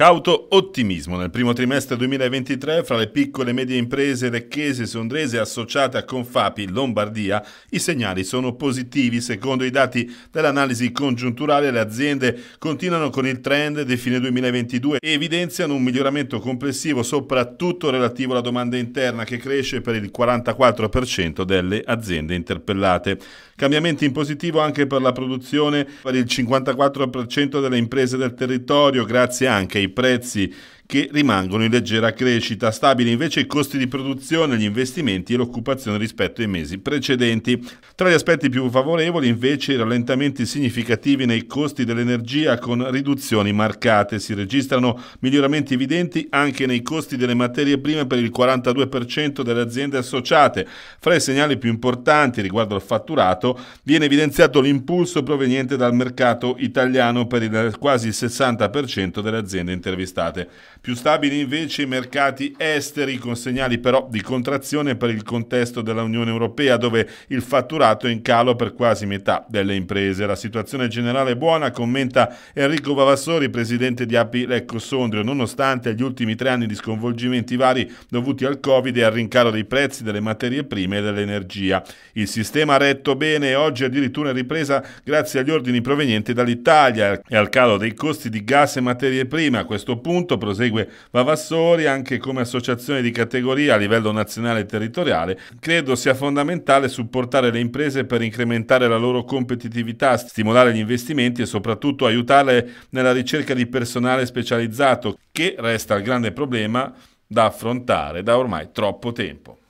Cauto ottimismo nel primo trimestre 2023 fra le piccole e medie imprese recchese, sondrese associate a Confapi Lombardia i segnali sono positivi. Secondo i dati dell'analisi congiunturale le aziende continuano con il trend di fine 2022 e evidenziano un miglioramento complessivo soprattutto relativo alla domanda interna che cresce per il 44% delle aziende interpellate. Cambiamenti in positivo anche per la produzione per il 54% delle imprese del territorio grazie anche ai prezzi che rimangono in leggera crescita, stabili invece i costi di produzione, gli investimenti e l'occupazione rispetto ai mesi precedenti. Tra gli aspetti più favorevoli invece i rallentamenti significativi nei costi dell'energia con riduzioni marcate. Si registrano miglioramenti evidenti anche nei costi delle materie prime per il 42% delle aziende associate. Fra i segnali più importanti riguardo al fatturato viene evidenziato l'impulso proveniente dal mercato italiano per il quasi 60% delle aziende intervistate. Più stabili invece i mercati esteri, con segnali però di contrazione per il contesto dell'Unione Europea, dove il fatturato è in calo per quasi metà delle imprese. La situazione generale è buona, commenta Enrico Vavassori, presidente di API Lecco Sondrio, nonostante gli ultimi tre anni di sconvolgimenti vari dovuti al Covid e al rincaro dei prezzi delle materie prime e dell'energia. Il sistema ha retto bene e oggi addirittura in ripresa grazie agli ordini provenienti dall'Italia e al calo dei costi di gas e materie prime. A questo punto prosegue segue Vavassori anche come associazione di categoria a livello nazionale e territoriale, credo sia fondamentale supportare le imprese per incrementare la loro competitività, stimolare gli investimenti e soprattutto aiutarle nella ricerca di personale specializzato, che resta il grande problema da affrontare da ormai troppo tempo.